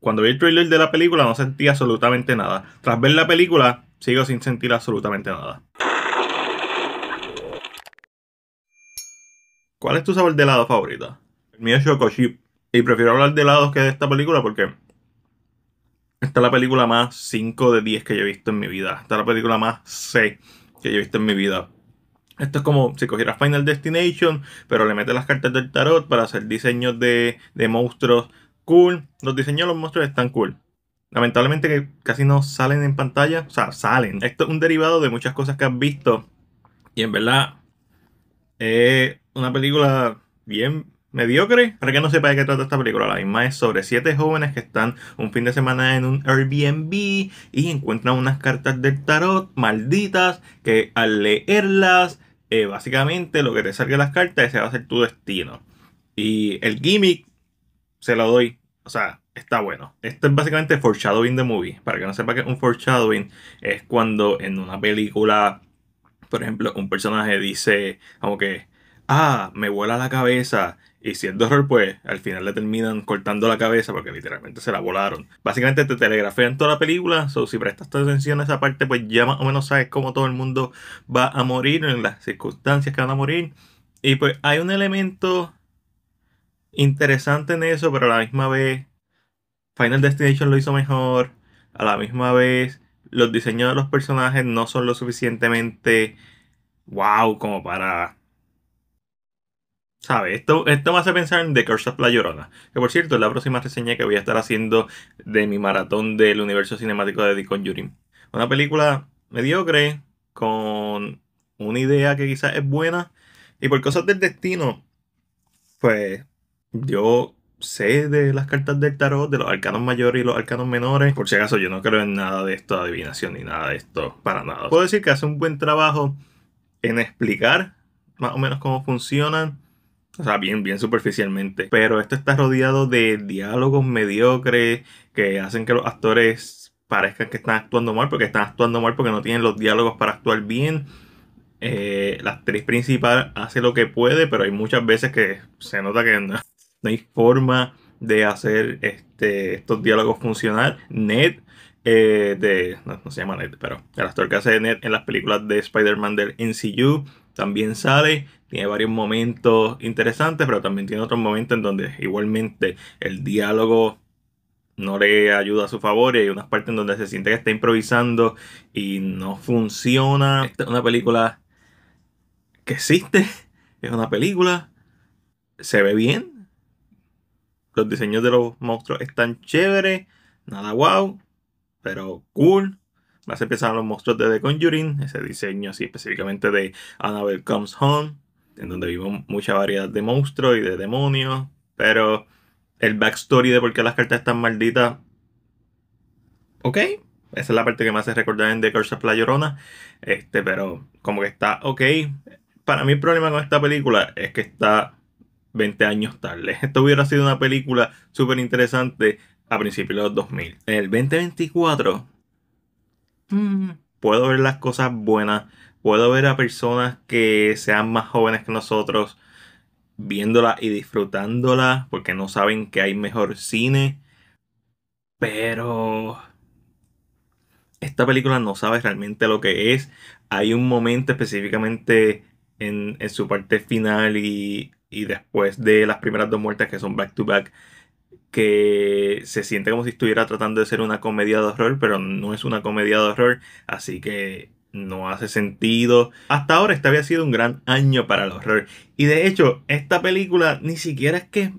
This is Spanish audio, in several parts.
cuando vi el trailer de la película no sentí absolutamente nada. Tras ver la película, sigo sin sentir absolutamente nada. ¿Cuál es tu sabor de helado favorito? El mío es Choco Y prefiero hablar de helados que de esta película porque esta es la película más 5 de 10 que yo he visto en mi vida. Esta es la película más c que yo he visto en mi vida. Esto es como si cogieras Final Destination, pero le metes las cartas del tarot para hacer diseños de, de monstruos cool. Los diseños de los monstruos están cool. Lamentablemente que casi no salen en pantalla. O sea, salen. Esto es un derivado de muchas cosas que has visto. Y en verdad, es una película bien mediocre. Para que no sepa de qué trata esta película, la misma es sobre siete jóvenes que están un fin de semana en un Airbnb y encuentran unas cartas del tarot malditas que al leerlas, eh, básicamente lo que te salga las cartas ese va a ser tu destino. Y el gimmick se lo doy o sea, está bueno. Esto es básicamente foreshadowing de movie. Para que no sepa que un foreshadowing es cuando en una película, por ejemplo, un personaje dice como que, ah, me vuela la cabeza. Y si error, pues al final le terminan cortando la cabeza porque literalmente se la volaron. Básicamente te telegrafean toda la película. So, si prestas atención a esa parte, pues ya más o menos sabes cómo todo el mundo va a morir, en las circunstancias que van a morir. Y pues hay un elemento interesante en eso, pero a la misma vez Final Destination lo hizo mejor, a la misma vez los diseños de los personajes no son lo suficientemente wow como para... ¿Sabes? Esto, esto me hace pensar en The Curse of La Llorona, que por cierto es la próxima reseña que voy a estar haciendo de mi maratón del universo cinemático de The Conjuring. Una película mediocre, con una idea que quizás es buena, y por cosas del destino, pues yo sé de las cartas del tarot, de los arcanos mayores y los arcanos menores. Por si acaso, yo no creo en nada de esto, adivinación ni nada de esto, para nada. Puedo decir que hace un buen trabajo en explicar más o menos cómo funcionan. O sea, bien, bien superficialmente. Pero esto está rodeado de diálogos mediocres que hacen que los actores parezcan que están actuando mal porque están actuando mal porque no tienen los diálogos para actuar bien. Eh, la actriz principal hace lo que puede, pero hay muchas veces que se nota que no, no hay forma de hacer este, estos diálogos funcionar. Ned, eh, de, no, se llama Ned, pero el actor que hace Ned en las películas de Spider-Man del NCU también sale. Tiene varios momentos interesantes, pero también tiene otros momentos en donde igualmente el diálogo no le ayuda a su favor y hay unas partes en donde se siente que está improvisando y no funciona. Esta es una película que existe, es una película, se ve bien, los diseños de los monstruos están chéveres. Nada guau. Pero cool. Más empezar los monstruos de The Conjuring. Ese diseño así específicamente de Annabelle Comes Home. En donde vimos mucha variedad de monstruos y de demonios. Pero el backstory de por qué las cartas están malditas. Ok, esa es la parte que más se recordar en The Curse of La Llorona. Este, pero como que está ok. Para mí el problema con esta película es que está 20 años tarde. Esto hubiera sido una película súper interesante a principios de los 2000. En el 2024, mm. puedo ver las cosas buenas, puedo ver a personas que sean más jóvenes que nosotros viéndola y disfrutándola porque no saben que hay mejor cine. Pero esta película no sabe realmente lo que es. Hay un momento específicamente en su parte final y y después de las primeras dos muertes que son back to back, que se siente como si estuviera tratando de ser una comedia de horror, pero no es una comedia de horror, así que no hace sentido. Hasta ahora este había sido un gran año para el horror. Y de hecho, esta película ni siquiera es que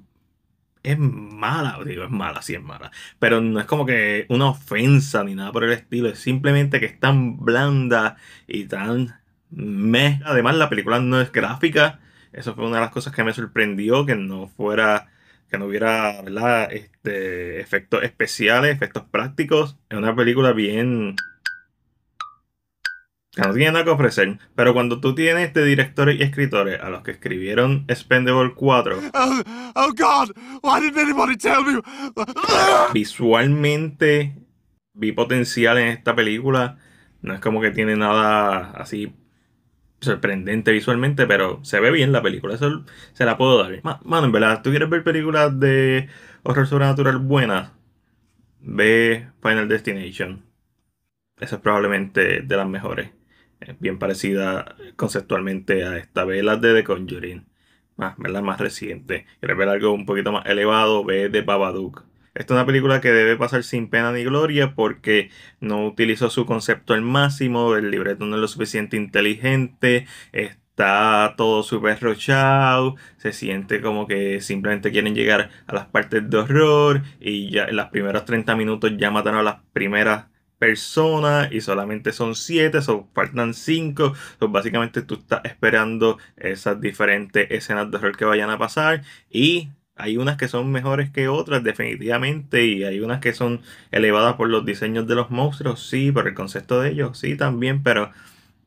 es mala, digo, es mala, sí es mala, pero no es como que una ofensa ni nada por el estilo, es simplemente que es tan blanda y tan meh. Además, la película no es gráfica, eso fue una de las cosas que me sorprendió, que no fuera, que no hubiera, Este, efectos especiales, efectos prácticos. Es una película bien... que no tiene nada que ofrecer. Pero cuando tú tienes de este directores y escritores a los que escribieron Spendable 4... Visualmente vi potencial en esta película. No es como que tiene nada así sorprendente visualmente, pero se ve bien la película, eso se la puedo dar. Mano, en verdad, ¿tú quieres ver películas de horror sobrenatural buenas? Ve Final Destination. Esa es probablemente de las mejores. Bien parecida conceptualmente a esta. Ve las de The Conjuring. Más, las Más reciente. ¿Quieres ver algo un poquito más elevado? Ve de Babadook. Esta es una película que debe pasar sin pena ni gloria porque no utilizó su concepto al máximo, el libreto no es lo suficiente inteligente, está todo súper rochado, se siente como que simplemente quieren llegar a las partes de horror y ya en los primeros 30 minutos ya matan a las primeras personas y solamente son 7, son, faltan 5. básicamente tú estás esperando esas diferentes escenas de horror que vayan a pasar y hay unas que son mejores que otras, definitivamente, y hay unas que son elevadas por los diseños de los monstruos, sí, por el concepto de ellos, sí, también, pero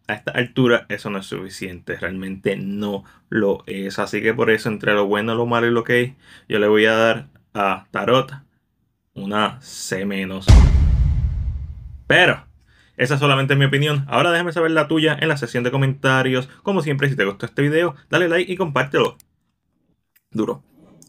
a esta altura eso no es suficiente, realmente no lo es. Así que por eso, entre lo bueno, lo malo y lo que hay. yo le voy a dar a Tarot una C menos. Pero esa es solamente mi opinión. Ahora déjame saber la tuya en la sección de comentarios. Como siempre, si te gustó este video, dale like y compártelo. Duro.